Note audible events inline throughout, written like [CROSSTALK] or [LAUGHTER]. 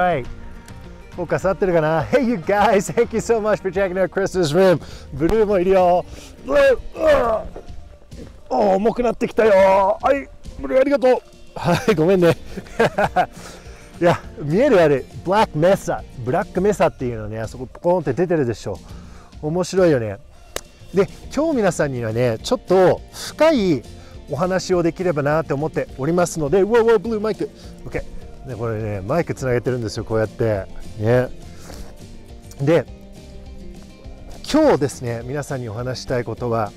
right. フォーカってるかな ?Hey you guys, thank you so much for checking out Chris's room. ブルーもいるよ。ブルー、おお、重くなってきたよ。はい、ブルーありがとう。はい、ごめんね。[LAUGHS] いや、見えるあれ、ブラックメサ、ブラックメサっていうのね、あそこポコンって出てるでしょ。面白いよね。で、今日皆さんにはね、ちょっと深いお話をできればなって思っておりますので、w o ウォー o ォ blue マイク、OK。でこれねマイクつなげてるんですよこうやってねで今日ですね皆さんにお話したいことは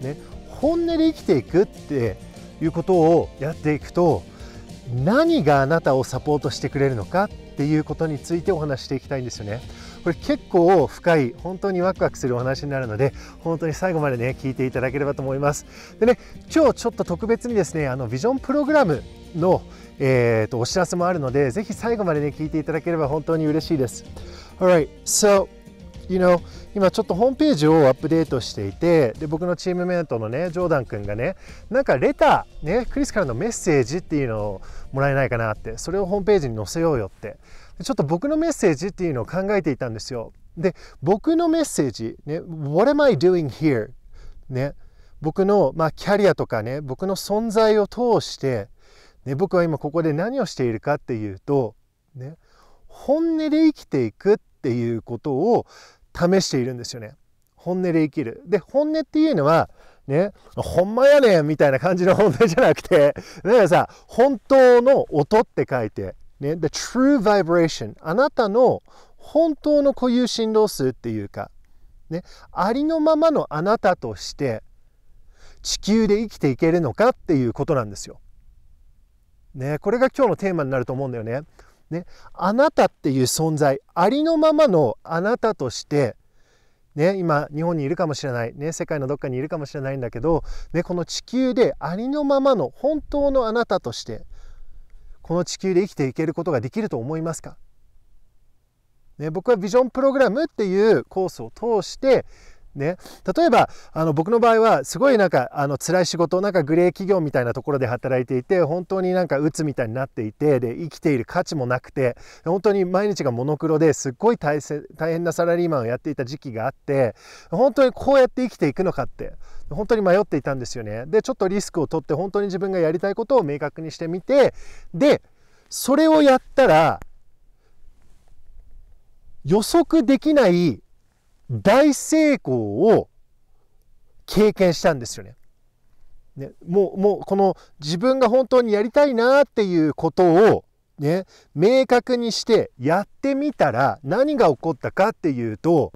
ね本音で生きていくっていうことをやっていくと何があなたをサポートしてくれるのかっていうことについてお話していきたいんですよね。これ結構深い本当にワクワクするお話になるので本当に最後までね聞いていただければと思います。でね今日ちょっと特別にですねあのビジョンプログラムの、えー、とお知らせもあるので、ぜひ最後までね、聞いていただければ本当に嬉しいです。Alright, so, you know, 今ちょっとホームページをアップデートしていて、で、僕のチームメートのね、ジョーダン君がね、なんかレター、ね、クリスからのメッセージっていうのをもらえないかなって、それをホームページに載せようよって。でちょっと僕のメッセージっていうのを考えていたんですよ。で、僕のメッセージ、ね、What am I doing here? ね、僕の、まあ、キャリアとかね、僕の存在を通して、ね、僕は今ここで何をしているかっていうと、ね、本音で生きていくっていうことを試しているんですよね。本音で生きる。で、本音っていうのは、ね、ほんまやねんみたいな感じの本音じゃなくて、だからさ、本当の音って書いて、ね、the true vibration あなたの本当の固有振動数っていうか、ね、ありのままのあなたとして地球で生きていけるのかっていうことなんですよ。ね、これが今日のテーマになると思うんだよね。ね、あなたっていう存在、ありのままのあなたとして、ね、今日本にいるかもしれない、ね、世界のどっかにいるかもしれないんだけど、ね、この地球でありのままの本当のあなたとしてこの地球で生きていけることができると思いますか、ね、僕はビジョンプログラムっていうコースを通してね、例えばあの僕の場合はすごいなんかあの辛い仕事なんかグレー企業みたいなところで働いていて本当になんか鬱みたいになっていてで生きている価値もなくて本当に毎日がモノクロですっごい大大変なサラリーマンをやっていた時期があって本当にこうやって生きていくのかって本当に迷っていたんですよね。でちょっとリスクを取って本当に自分がやりたいことを明確にしてみてでそれをやったら予測できない大成功を経験したんですよね。ね、もうもうこの自分が本当にやりたいなっていうことを、ね、明確にしてやってみたら何が起こったかっていうと、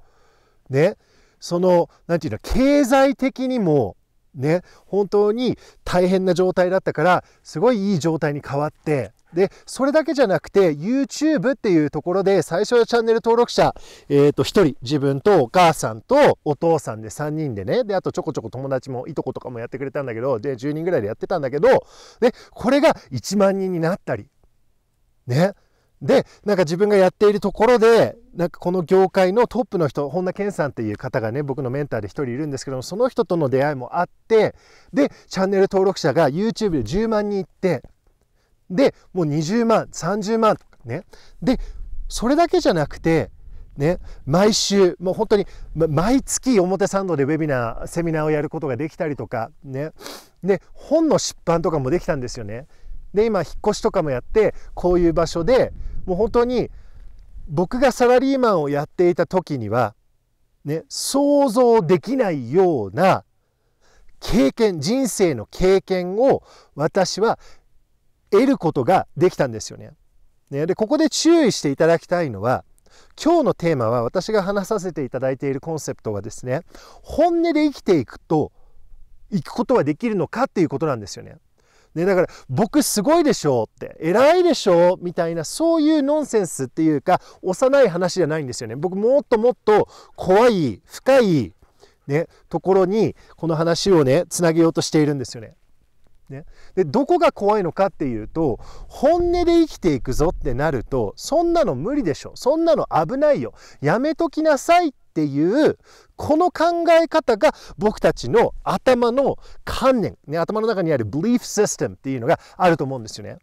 ね、そのんていうの経済的にも、ね、本当に大変な状態だったからすごいいい状態に変わってで、それだけじゃなくて、YouTube っていうところで、最初のチャンネル登録者、えっ、ー、と、1人、自分とお母さんとお父さんで3人でね、で、あとちょこちょこ友達も、いとことかもやってくれたんだけど、で、10人ぐらいでやってたんだけど、で、これが1万人になったり、ね。で、なんか自分がやっているところで、なんかこの業界のトップの人、本田健さんっていう方がね、僕のメンターで1人いるんですけども、その人との出会いもあって、で、チャンネル登録者が YouTube で10万人いって、で、もう20万、30万とかね。で、それだけじゃなくて、ね、毎週、もう本当に、毎月表参道でウェビナー、セミナーをやることができたりとか、ね。で、本の出版とかもできたんですよね。で、今、引っ越しとかもやって、こういう場所で、もう本当に、僕がサラリーマンをやっていた時には、ね、想像できないような経験、人生の経験を私は得ることができたんですよね。ねでここで注意していただきたいのは今日のテーマは私が話させていただいているコンセプトはですね本音で生きていくと行くことはできるのかっていうことなんですよね。ね、だから僕すごいでしょうって偉いでしょうみたいなそういうノンセンスっていうか幼い話じゃないんですよね。僕もっともっと怖い深い、ね、ところにこの話をねつなげようとしているんですよね。ね、でどこが怖いのかっていうと本音で生きていくぞってなるとそんなの無理でしょそんなの危ないよやめときなさいっていうこの考え方が僕たちの頭の観念、ね、頭の中にある belief system っていうのがあると思うんですよね。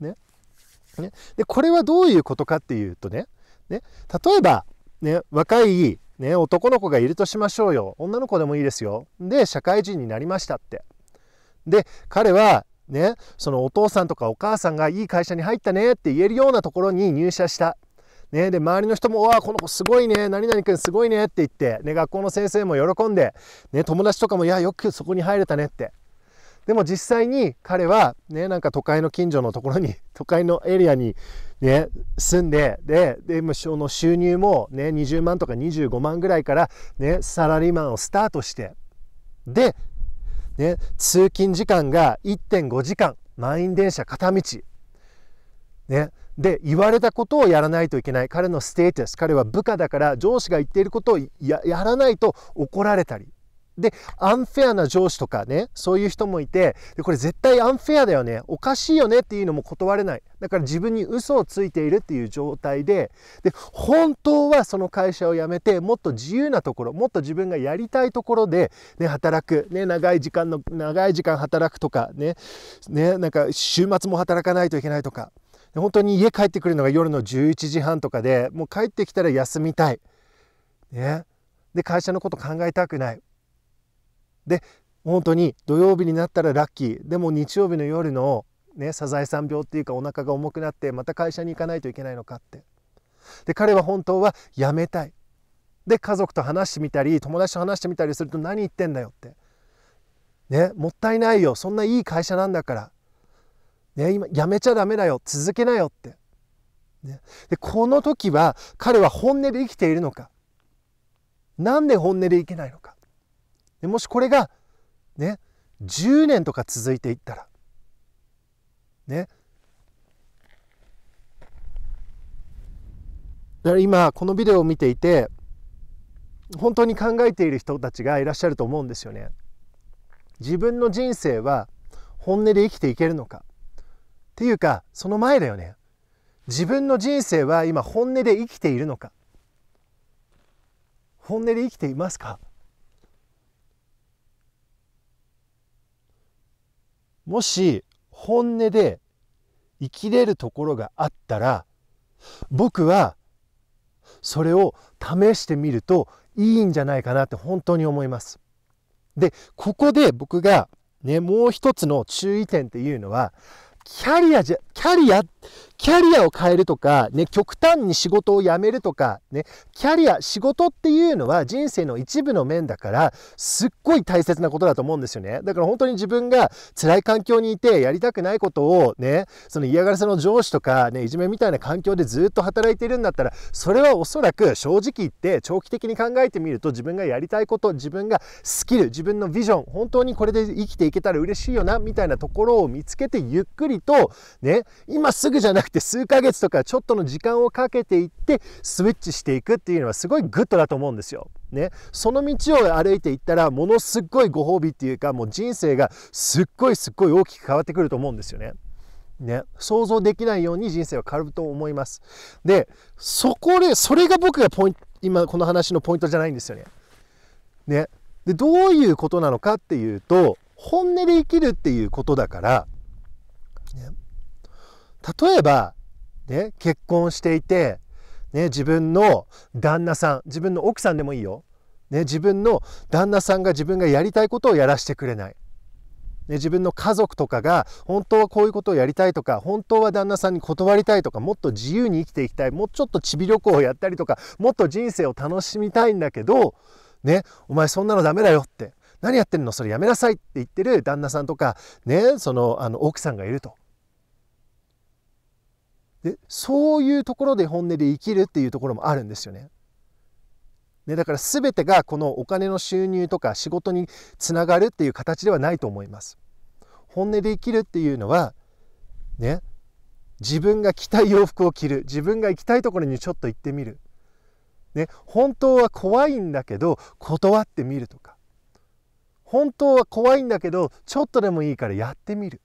ねねでこれはどういうことかっていうとねね例えば、ね、若い、ね、男の子がいるとしましょうよ女の子でもいいですよで社会人になりましたって。で彼はねそのお父さんとかお母さんがいい会社に入ったねって言えるようなところに入社したね、で周りの人も「わこの子すごいね何々君すごいね」って言って、ね、学校の先生も喜んで、ね、友達とかも「いやよくそこに入れたね」ってでも実際に彼は、ね、なんか都会の近所のところに [LAUGHS] 都会のエリアに、ね、住んでででその収入も、ね、20万とか25万ぐらいから、ね、サラリーマンをスタートしてでね、通勤時間が1.5時間満員電車片道、ね、で言われたことをやらないといけない彼のステータス彼は部下だから上司が言っていることをやらないと怒られたりで、アンフェアな上司とかね、そういう人もいて、でこれ絶対アンフェアだよね、おかしいよねっていうのも断れない。だから自分に嘘をついているっていう状態で、で、本当はその会社を辞めて、もっと自由なところ、もっと自分がやりたいところで、ね、働く、ね、長い時間の、長い時間働くとか、ね、ね、なんか週末も働かないといけないとか、本当に家帰ってくるのが夜の11時半とかで、もう帰ってきたら休みたい。ね。で、会社のこと考えたくない。で本当に土曜日になったらラッキーでも日曜日の夜の、ね、サザエさん病っていうかお腹が重くなってまた会社に行かないといけないのかってで彼は本当は辞めたいで家族と話してみたり友達と話してみたりすると何言ってんだよってねもったいないよそんないい会社なんだからね今辞めちゃダメだよ続けなよってね、でこの時は彼は本音で生きているのか何で本音で生きないのかもしこれがね10年とか続いていったらねだから今このビデオを見ていて本当に考えている人たちがいらっしゃると思うんですよね。自分の人生は本音で生きていけるのかっていうかその前だよね。自分の人生は今本音で生きているのか本音で生きていますかもし本音で生きれるところがあったら僕はそれを試してみるといいんじゃないかなって本当に思います。でここで僕がねもう一つの注意点っていうのはキャリアじゃキャリアキャリアを変えるとか、ね、極端に仕事を辞めるとか、ね、キャリア、仕事っていうのは人生の一部の面だから、すっごい大切なことだと思うんですよね。だから本当に自分が辛い環境にいてやりたくないことをね、その嫌がらせの上司とか、ね、いじめみたいな環境でずっと働いているんだったら、それはおそらく正直言って長期的に考えてみると、自分がやりたいこと、自分がスキル、自分のビジョン、本当にこれで生きていけたら嬉しいよな、みたいなところを見つけてゆっくりと、ね、今すぐじゃないくて数ヶ月とかちょっとの時間をかけていってスイッチしていくっていうのはすごいグッドだと思うんですよ。ね、その道を歩いていったらものすっごいご褒美っていうかもう人生がすっごいすっごい大きく変わってくると思うんですよね。ね、想像できないように人生は変わると思います。で、そこで、それが僕がポイント、今この話のポイントじゃないんですよね。ね。で、どういうことなのかっていうと、本音で生きるっていうことだから、ね、例えば、ね、結婚していて、ね、自分の旦那さん自分の奥さんでもいいよ、ね、自分の旦那さんが自分がやりたいことをやらせてくれない、ね、自分の家族とかが本当はこういうことをやりたいとか本当は旦那さんに断りたいとかもっと自由に生きていきたいもうちょっとちび旅行をやったりとかもっと人生を楽しみたいんだけど、ね、お前そんなのダメだよって何やってんのそれやめなさいって言ってる旦那さんとか、ね、そのあの奥さんがいると。でそういうところで本音で生きるっていうところもあるんですよね。ね、だから全てがこのお金の収入とか仕事につながるっていう形ではないと思います。本音で生きるっていうのはね自分が着たい洋服を着る自分が行きたいところにちょっと行ってみる、ね、本当は怖いんだけど断ってみるとか本当は怖いんだけどちょっとでもいいからやってみる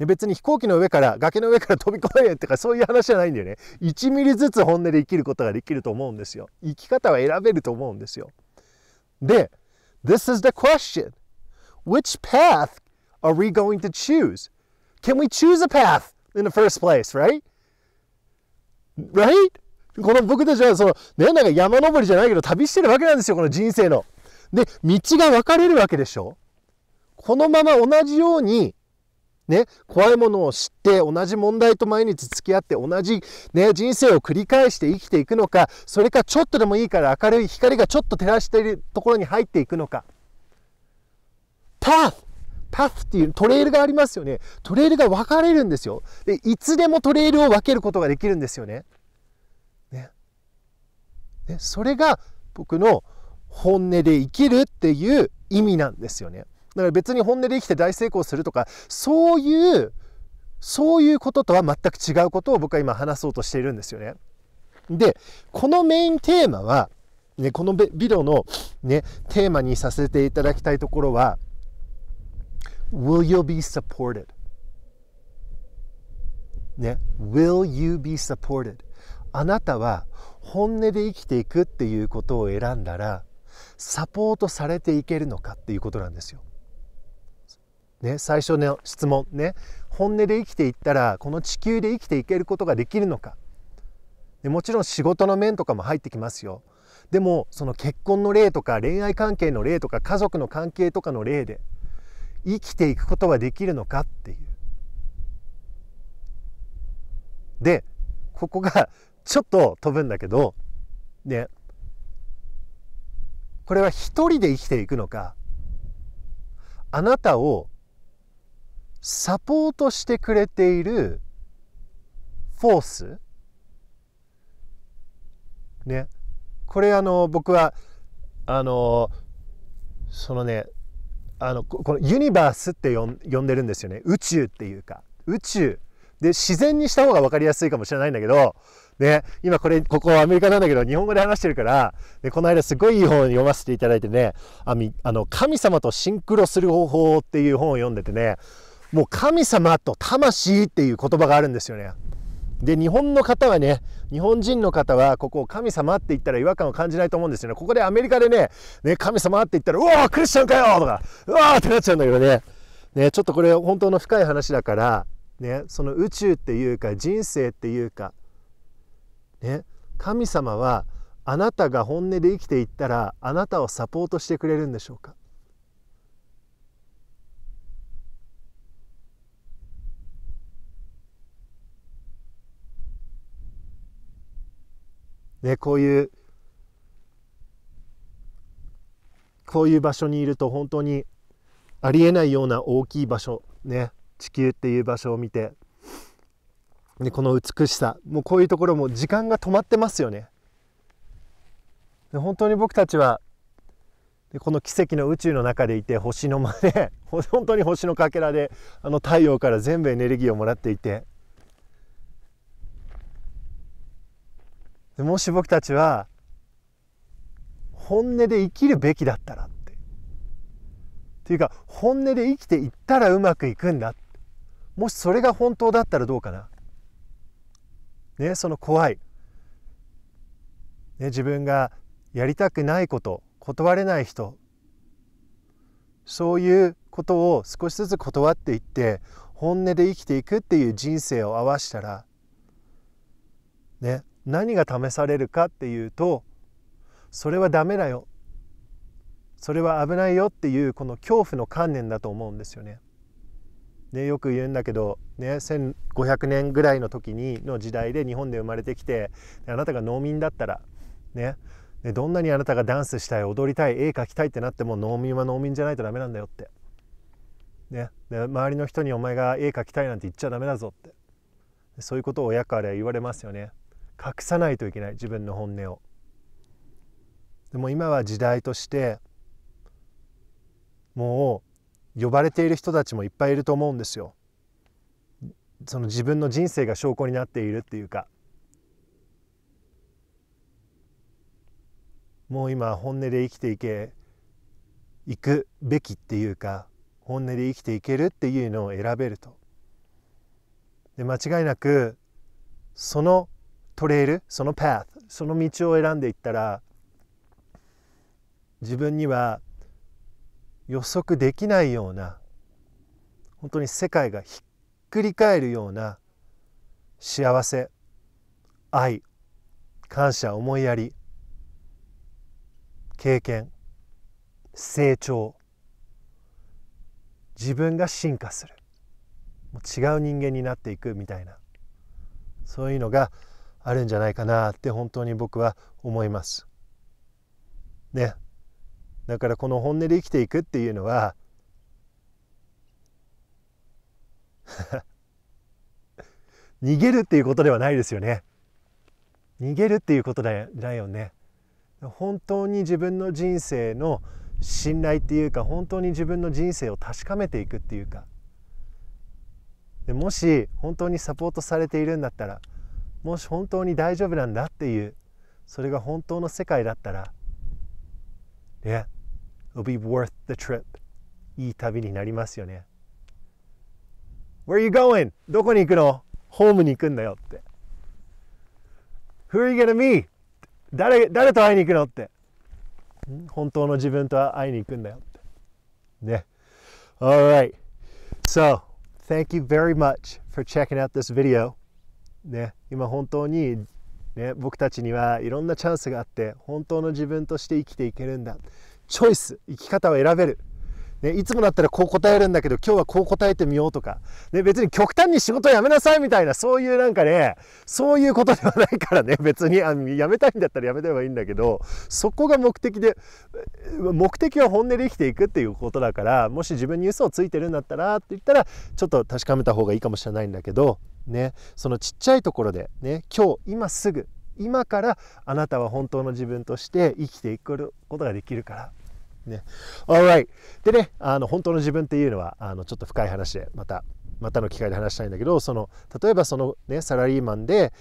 で別に飛行機の上から崖の上から飛び越えとかそういう話じゃないんだよね1ミリずつ本音で生きることができると思うんですよ生き方は選べると思うんですよで This is the question Which path are we going to choose? Can we choose a path in the first place, right? Right? この僕たちはその、ね、なんか山登りじゃないけど旅してるわけなんですよ、この人生の。で、道が分かれるわけでしょこのまま同じようにね、怖いものを知って同じ問題と毎日付き合って同じ、ね、人生を繰り返して生きていくのか、それかちょっとでもいいから明るい光がちょっと照らしているところに入っていくのか。パフパフっていうトレイルがありますよね。トレイルが分かれるんですよ。で、いつでもトレイルを分けることができるんですよね。ね。ねそれが僕の本音で生きるっていう意味なんですよね。だから別に本音で生きて大成功するとかそういうそういうこととは全く違うことを僕は今話そうとしているんですよね。でこのメインテーマは、ね、このビデオの、ね、テーマにさせていただきたいところは Will you be supported? ね、Will you be supported? あなたは本音で生きていくっていうことを選んだらサポートされていけるのかっていうことなんですよ。ね、最初の質問ね本音で生きていったらこの地球で生きていけることができるのかでもちろん仕事の面とかも入ってきますよでもその結婚の例とか恋愛関係の例とか家族の関係とかの例で生きていくことはできるのかっていうでここがちょっと飛ぶんだけどねこれは一人で生きていくのかあなたをサポートしてくれているフォースねこれあの僕はあのそのねあのこのユニバースって呼んでるんですよね宇宙っていうか宇宙で自然にした方が分かりやすいかもしれないんだけどね今これここアメリカなんだけど日本語で話してるからでこの間すごいいい本を読ませていただいてねあの神様とシンクロする方法っていう本を読んでてねもう神様と魂っていう言葉があるんですよね。で日本の方はね日本人の方はここを神様って言ったら違和感を感じないと思うんですよねここでアメリカでねね神様って言ったらうわクリスチャンかよとかうわってなっちゃうんだけどねねちょっとこれ本当の深い話だからねその宇宙っていうか人生っていうかね神様はあなたが本音で生きていったらあなたをサポートしてくれるんでしょうかね、こういうこういう場所にいると本当にありえないような大きい場所ね地球っていう場所を見てね、この美しさもうこういうところも時間が止まってますよねで本当に僕たちはでこの奇跡の宇宙の中でいて星の間で [LAUGHS] 本当に星のかけらであの太陽から全部エネルギーをもらっていてでもし僕たちは本音で生きるべきだったらってっていうか本音で生きていったらうまくいくんだもしそれが本当だったらどうかなねその怖い、ね、自分がやりたくないこと断れない人そういうことを少しずつ断っていって本音で生きていくっていう人生を合わしたらね何が試されるかっていうとそれはダメだよそれは危ないよっていうこの恐怖の観念だと思うんですよね。ね、よく言うんだけど、ね、1500年ぐらいの時にの時代で日本で生まれてきてあなたが農民だったら、ね、でどんなにあなたがダンスしたい踊りたい絵描きたいってなっても農民は農民じゃないとダメなんだよって、ね、で周りの人にお前が絵描きたいなんて言っちゃダメだぞってそういうことを親から言われますよね。隠さないといけない自分の本音をでも今は時代としてもう呼ばれている人たちもいっぱいいると思うんですよその自分の人生が証拠になっているっていうかもう今本音で生きていけいくべきっていうか本音で生きていけるっていうのを選べるとで間違いなくそのトレイルそのパーその道を選んでいったら自分には予測できないような本当に世界がひっくり返るような幸せ愛感謝思いやり経験成長自分が進化するもう違う人間になっていくみたいなそういうのがあるんじゃないかなって本当に僕は思います。ね。だからこの本音で生きていくっていうのは [LAUGHS] 逃げるっていうことではないですよね。逃げるっていうことだよね。本当に自分の人生の信頼っていうか本当に自分の人生を確かめていくっていうかでもし本当にサポートされているんだったらもし本当に大丈夫なんだっていうそれが本当の世界だったら Yeah, it'll be worth the trip いい旅になりますよね Where are you going? どこに行くのホームに行くんだよって Who are you gonna meet? 誰誰と会いに行くのって本当の自分と会いに行くんだよってね Alright So, thank you very much for checking out this video. ね、今本当に、ね、僕たちにはいろんなチャンスがあって本当の自分として生きていけるんだチョイス生き方を選べる、ね、いつもだったらこう答えるんだけど今日はこう答えてみようとか、ね、別に極端に仕事辞めなさいみたいなそういうなんかねそういうことではないからね [LAUGHS] 別にあ辞めたいんだったら辞めればいいんだけどそこが目的で目的は本音で生きていくっていうことだからもし自分に嘘をついてるんだったらって言ったらちょっと確かめた方がいいかもしれないんだけどね、そのちっちゃいところで、ね、今日今すぐ今からあなたは本当の自分として生きていくことができるからね。Alright! でね、あの本当の自分っていうのはあのちょっと深い話でまたまたの機会で話したいんだけどその例えばその、ね、サラリーマンで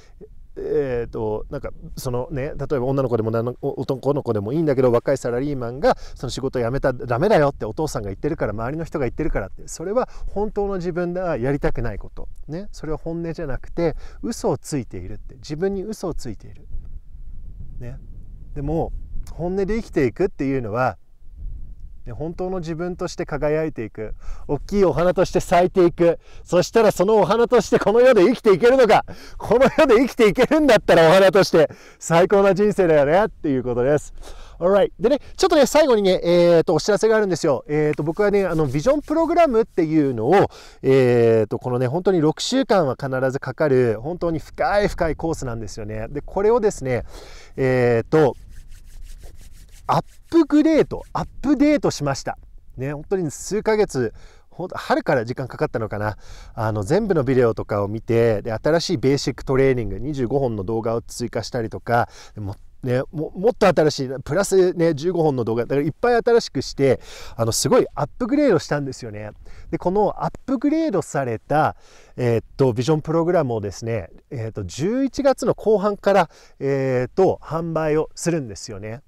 えーと、なんかそのね例えば女の子でも男の子でもいいんだけど若いサラリーマンがその仕事辞めたらダメだよってお父さんが言ってるから周りの人が言ってるからってそれは本当の自分ではやりたくないこと、ね、それは本音じゃなくて嘘をついているって自分に嘘をついている。ね、でも本音で生きていくっていうのはで本当の自分として輝いていく大きいお花として咲いていくそしたらそのお花としてこの世で生きていけるのかこの世で生きていけるんだったらお花として最高な人生だよねっていうことです。Alright. でね、ちょっとね、最後にね、えっ、ー、と、お知らせがあるんですよ。えっ、ー、と、僕はね、あの、ビジョンプログラムっていうのを、えっ、ー、と、このね、本当に6週間は必ずかかる、本当に深い深いコースなんですよね。で、これをですね、えっ、と、アップグレードアップデートしましたね本当に数ヶ月春から時間かかったのかなあの全部のビデオとかを見てで新しいベーシックトレーニング25本の動画を追加したりとかもね、ももっと新しいプラス、ね、15本の動画だからいっぱい新しくしてあのすごいアップグレードしたんですよねでこのアップグレードされた、えー、っとビジョンプログラムをですね、えー、っと11月の後半から、えー、っと販売をするんですよね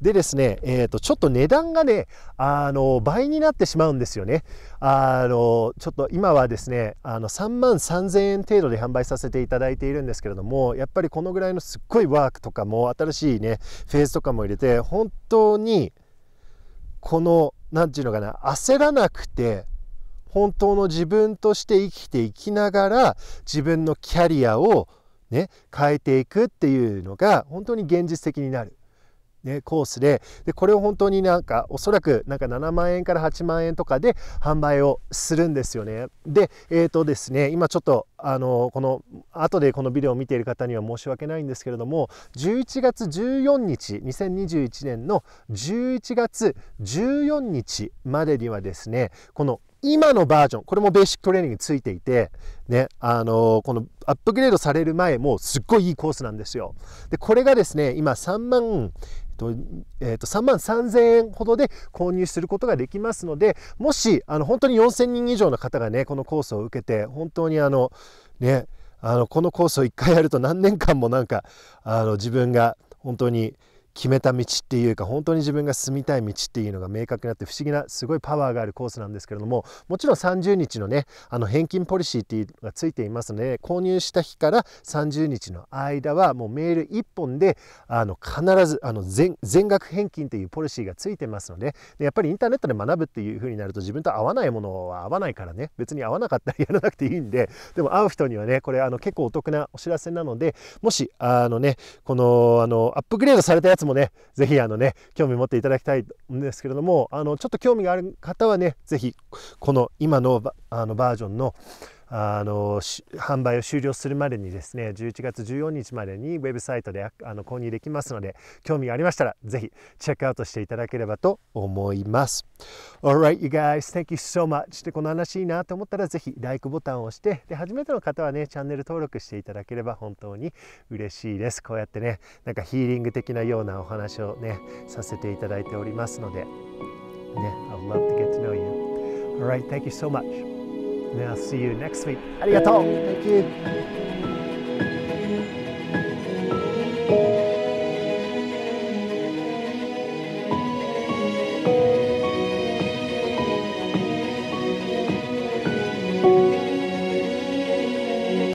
でですね、えー、と、ちょっと値段がね、あの、倍になってしまうんですよね。あの、ちょっと今はですね、あの、3万3000円程度で販売させていただいているんですけれども、やっぱりこのぐらいのすっごいワークとかも、新しいね、フェーズとかも入れて、本当に、この、何て言うのかな、焦らなくて、本当の自分として生きていきながら、自分のキャリアをね、変えていくっていうのが、本当に現実的になる。ね、コースででこれを本当になんかおそらくなんか7万円から8万円とかで販売をするんですよね。で,、えーとですね、今ちょっとあのこの後でこのビデオを見ている方には申し訳ないんですけれども11月14日2021年の11月14日までにはですねこの今のバージョンこれもベーシックトレーニングついていてねあのこのアップグレードされる前もすっごいいいコースなんですよでこれがですね今3万とえー、と3万3000円ほどで購入することができますのでもしあの本当に4000人以上の方がねこのコースを受けて本当にあのねあのこのコースを1回やると何年間もなんかあの自分が本当に決めた道っていうか本当に自分が住みたい道っていうのが明確になって不思議なすごいパワーがあるコースなんですけれどももちろん30日のねあの返金ポリシーっていうのがついていますので購入した日から30日の間はもうメール1本であの必ずあの全額返金っていうポリシーがついてますのででやっぱりインターネットで学ぶっていう風になると自分と合わないものは合わないからね別に合わなかったらやらなくていいんででも会う人にはねこれあの結構お得なお知らせなのでもしあのねこのあのアップグレードされたやつもね、ぜひあのね、興味持っていただきたいんですけれども、あの、ちょっと興味がある方はね、ぜひ、この今のあのバージョンの、あの販売を終了するまでにですね11月14日までにウェブサイトであの購入できますので興味がありましたらぜひチェックアウトしていただければと思います Alright you guys thank you so much でこの話いいなと思ったらぜひ LIKE ボタンを押してで初めての方はねチャンネル登録していただければ本当に嬉しいですこうやってねなんかヒーリング的なようなお話をねさせていただいておりますのでね I'd love to get to know you Alright thank you so much And I'll see you next week. Arigato. Thank you.